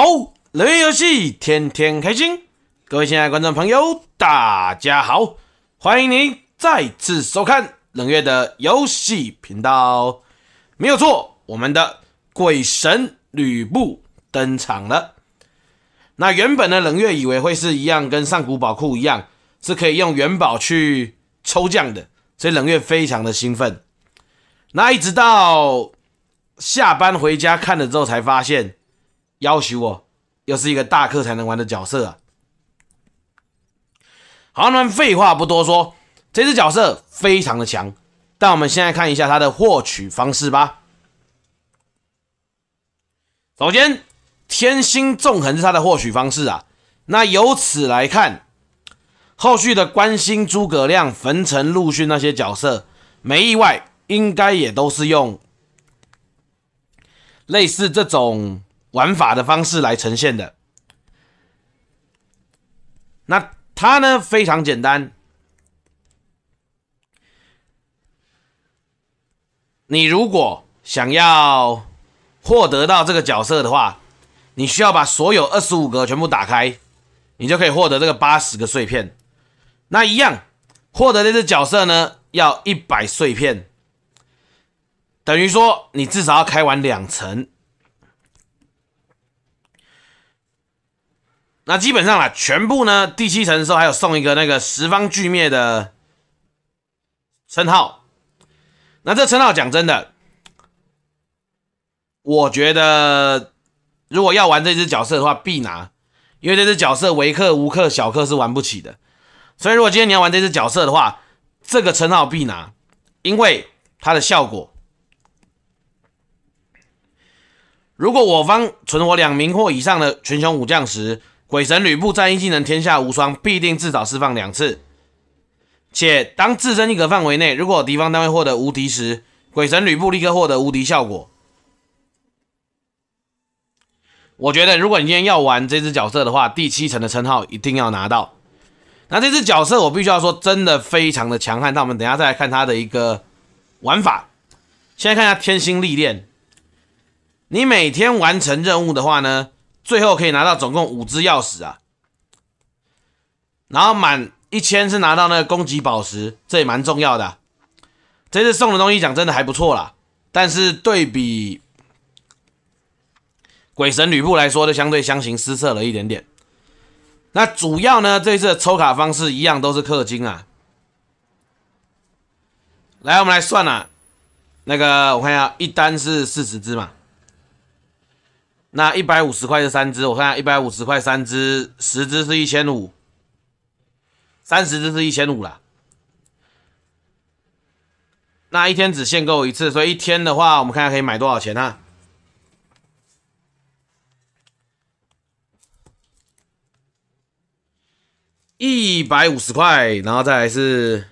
好，冷月游戏天天开心，各位亲爱的观众朋友，大家好，欢迎您再次收看冷月的游戏频道。没有错，我们的鬼神吕布登场了。那原本的冷月以为会是一样，跟上古宝库一样，是可以用元宝去抽奖的，所以冷月非常的兴奋。那一直到下班回家看了之后，才发现。要求我，又是一个大客才能玩的角色啊！好，那废话不多说，这只角色非常的强，但我们现在看一下它的获取方式吧。首先，天星纵横是它的获取方式啊。那由此来看，后续的关心诸葛亮、焚城、陆逊那些角色，没意外，应该也都是用类似这种。玩法的方式来呈现的。那它呢非常简单，你如果想要获得到这个角色的话，你需要把所有二十五格全部打开，你就可以获得这个八十个碎片。那一样获得这只角色呢，要一百碎片，等于说你至少要开完两层。那基本上啊，全部呢，第七层的时候还有送一个那个十方俱灭的称号。那这称号讲真的，我觉得如果要玩这只角色的话必拿，因为这只角色维克、吴克、小克是玩不起的。所以如果今天你要玩这只角色的话，这个称号必拿，因为它的效果，如果我方存活两名或以上的群雄武将时。鬼神吕布战役技能天下无双，必定至少释放两次。且当自身一个范围内，如果敌方单位获得无敌时，鬼神吕布立刻获得无敌效果。我觉得，如果你今天要玩这只角色的话，第七层的称号一定要拿到。那这只角色，我必须要说，真的非常的强悍。那我们等下再来看它的一个玩法。先看一下天星历练，你每天完成任务的话呢？最后可以拿到总共五只钥匙啊，然后满一千是拿到那个攻击宝石，这也蛮重要的。这次送的东西奖真的还不错啦，但是对比鬼神吕布来说，就相对相形失色了一点点。那主要呢，这次抽卡方式一样都是氪金啊。来，我们来算啊，那个我看一下，一单是四十只嘛。那一百五十块是三只，我看下一百五十块三只，十只是一千五，三十只是一千五了。那一天只限购一次，所以一天的话，我们看看可以买多少钱啊？一百五十块，然后再来是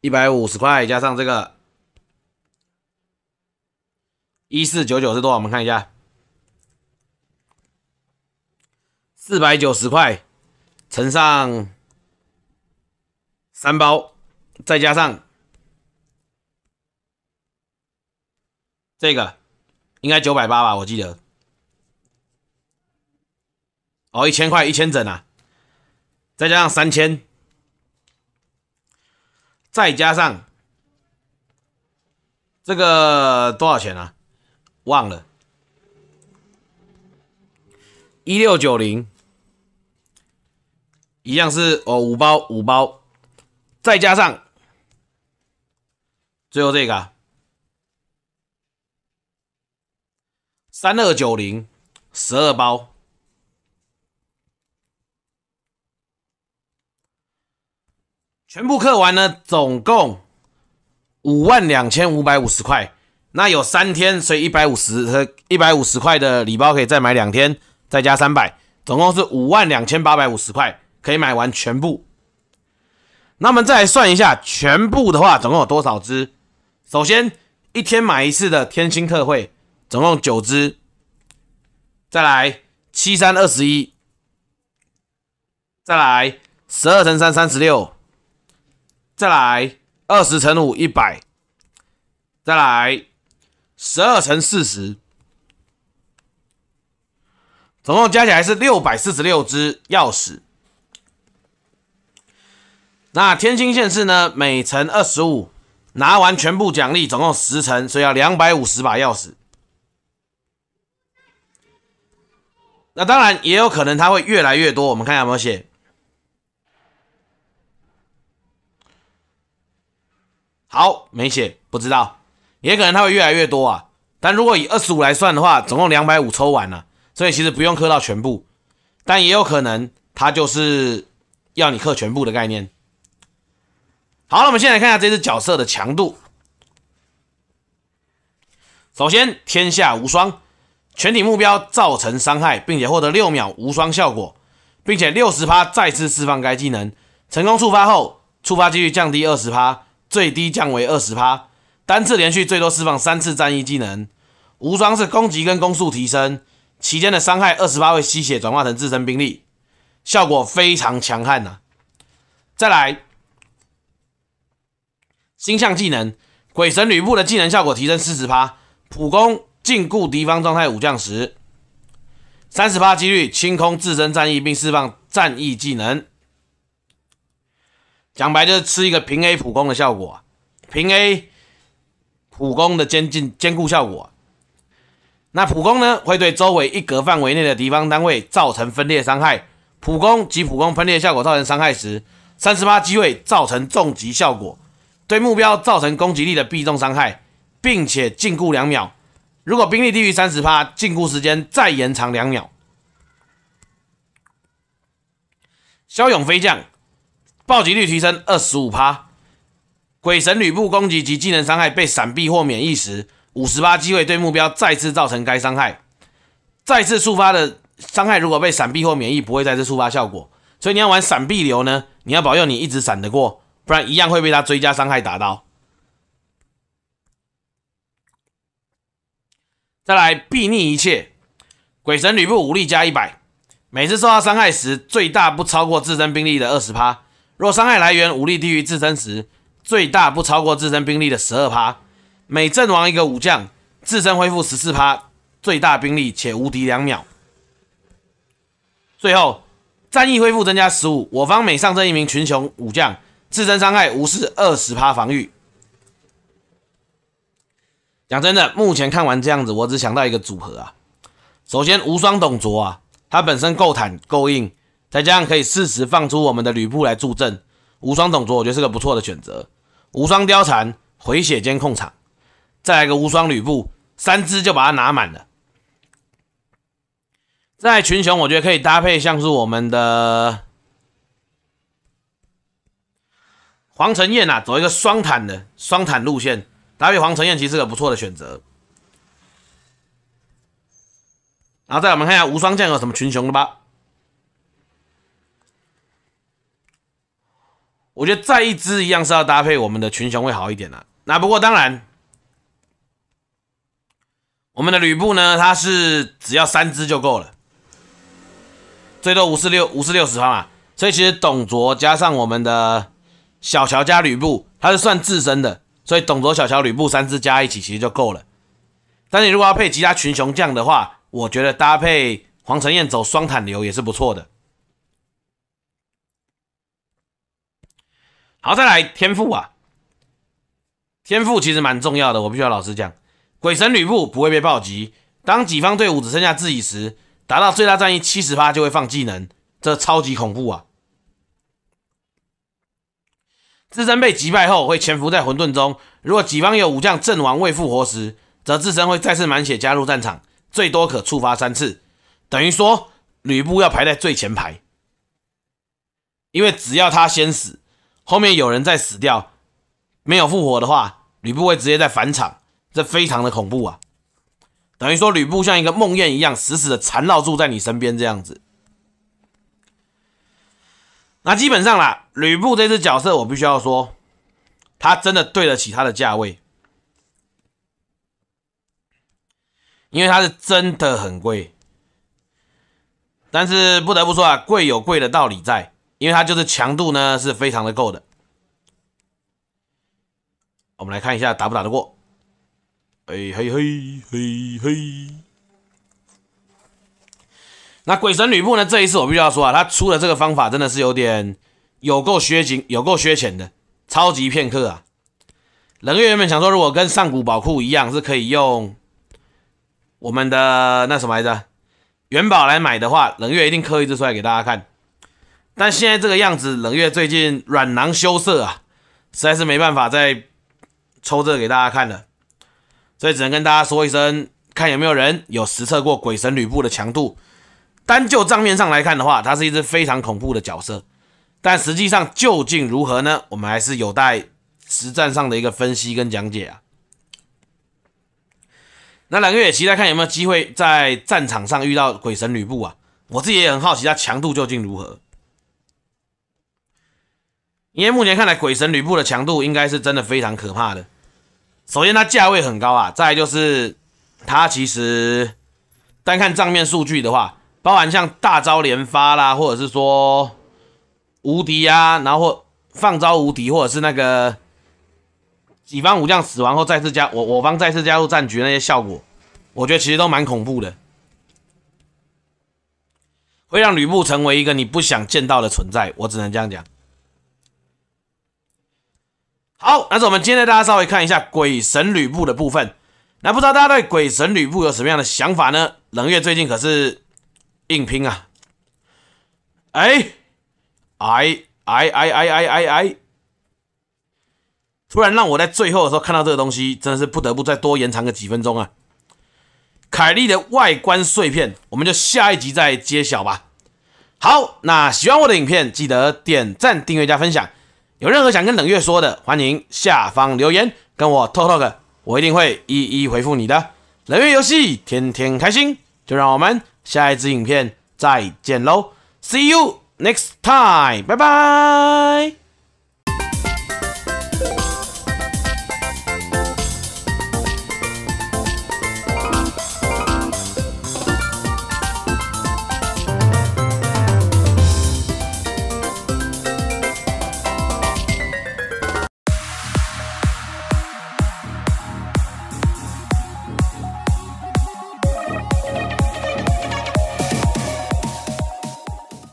一百五十块，加上这个。一四九九是多少？我们看一下，四百九十块乘上三包，再加上这个，应该九百八吧？我记得。哦，一千块，一千整啊！再加上三千，再加上这个多少钱啊？忘了，一六九零，一样是哦，五包五包，再加上最后这个三二九零，十二包，全部刻完呢，总共五万两千五百五十块。那有三天，所以一百五十和一百五十块的礼包可以再买两天，再加三百，总共是五万两千八百五十块，可以买完全部。那么再来算一下，全部的话总共有多少只？首先一天买一次的天星特惠，总共九只。再来七三二十一，再来十二乘三三十六，再来二十乘五一百，再来。十二乘四十，总共加起来是六百四十六只钥匙。那天星县市呢，每层二十五，拿完全部奖励，总共十层，所以要两百五十把钥匙。那当然也有可能它会越来越多，我们看有没有写。好，没写，不知道。也可能他会越来越多啊，但如果以二十五来算的话，总共两百五抽完了，所以其实不用氪到全部，但也有可能他就是要你氪全部的概念。好了，我们先来看一下这只角色的强度。首先，天下无双，全体目标造成伤害，并且获得六秒无双效果，并且六十趴再次释放该技能，成功触发后，触发几率降低二十趴，最低降为二十趴。单次连续最多释放三次战役技能，无双是攻击跟攻速提升，期间的伤害二十八会吸血转化成自身兵力，效果非常强悍呐。再来，星象技能鬼神吕布的技能效果提升四十趴，普攻禁锢敌方状态武将时，三十趴几率清空自身战役并释放战役技能。讲白就是吃一个平 A 普攻的效果，平 A。普攻的兼禁兼顾效果，那普攻呢会对周围一格范围内的敌方单位造成分裂伤害。普攻及普攻分裂效果造成伤害时，三十八机会造成重击效果，对目标造成攻击力的必中伤害，并且禁锢两秒。如果兵力低于三十趴，禁锢时间再延长两秒。骁勇飞将，暴击率提升二十五趴。鬼神吕布攻击及技能伤害被闪避或免疫时，五十八机会对目标再次造成该伤害。再次触发的伤害如果被闪避或免疫，不会再次触发效果。所以你要玩闪避流呢，你要保佑你一直闪得过，不然一样会被他追加伤害打到。再来，避逆一切。鬼神吕布武力加一百，每次受到伤害时，最大不超过自身兵力的二十趴。若伤害来源武力低于自身时，最大不超过自身兵力的十二趴，每阵亡一个武将，自身恢复十四趴，最大兵力且无敌两秒。最后，战役恢复增加十五，我方每上阵一名群雄武将，自身伤害无视二十趴防御。讲真的，目前看完这样子，我只想到一个组合啊。首先，无双董卓啊，他本身够坦够硬，再加上可以适时放出我们的吕布来助阵，无双董卓我觉得是个不错的选择。无双貂蝉回血兼控场，再来个无双吕布，三只就把它拿满了。再群雄，我觉得可以搭配像是我们的黄承彦啊，走一个双坦的双坦路线，搭配黄承彦其实是个不错的选择。然后再我们看一下无双剑有什么群雄的吧。我觉得再一支一样是要搭配我们的群雄会好一点啦。那不过当然，我们的吕布呢，他是只要三支就够了，最多五四六五四六十发嘛。所以其实董卓加上我们的小乔加吕布，他是算自身的，所以董卓、小乔、吕布三支加一起其实就够了。但你如果要配其他群雄将的话，我觉得搭配黄承彦走双坦流也是不错的。好，再来天赋啊！天赋其实蛮重要的，我必须要老实讲。鬼神吕布不会被暴击。当己方队伍只剩下自己时，达到最大战役七十趴就会放技能，这超级恐怖啊！自身被击败后会潜伏在混沌中，如果己方有武将阵亡未复活时，则自身会再次满血加入战场，最多可触发三次。等于说，吕布要排在最前排，因为只要他先死。后面有人在死掉，没有复活的话，吕布会直接在返场，这非常的恐怖啊！等于说吕布像一个梦魇一样，死死的缠绕住在你身边这样子。那基本上啦，吕布这只角色，我必须要说，他真的对得起他的价位，因为他是真的很贵。但是不得不说啊，贵有贵的道理在。因为它就是强度呢，是非常的够的。我们来看一下打不打得过？哎嘿嘿嘿嘿！那鬼神吕布呢？这一次我必须要说啊，他出的这个方法真的是有点有够削景、有够削浅的，超级片刻啊！冷月原本想说，如果跟上古宝库一样，是可以用我们的那什么来着元宝来买的话，冷月一定磕一只出来给大家看。但现在这个样子，冷月最近软囊羞涩啊，实在是没办法再抽这个给大家看了，所以只能跟大家说一声，看有没有人有实测过鬼神吕布的强度。单就账面上来看的话，他是一支非常恐怖的角色，但实际上究竟如何呢？我们还是有待实战上的一个分析跟讲解啊。那冷月期待看有没有机会在战场上遇到鬼神吕布啊，我自己也很好奇他强度究竟如何。因为目前看来，鬼神吕布的强度应该是真的非常可怕的。首先，它价位很高啊；再就是，它其实单看账面数据的话，包含像大招连发啦，或者是说无敌啊，然后放招无敌，或者是那个己方武将死亡后再次加我我方再次加入战局那些效果，我觉得其实都蛮恐怖的，会让吕布成为一个你不想见到的存在。我只能这样讲。好，那是我们今天带大家稍微看一下鬼神吕布的部分。那不知道大家对鬼神吕布有什么样的想法呢？冷月最近可是硬拼啊！哎，哎哎哎哎哎哎哎，突然让我在最后的时候看到这个东西，真的是不得不再多延长个几分钟啊！凯莉的外观碎片，我们就下一集再揭晓吧。好，那喜欢我的影片，记得点赞、订阅、加分享。有任何想跟冷月说的，欢迎下方留言跟我 talk talk，我一定会一一回复你的。冷月游戏天天开心，就让我们下一支影片再见喽，see you next time，拜拜。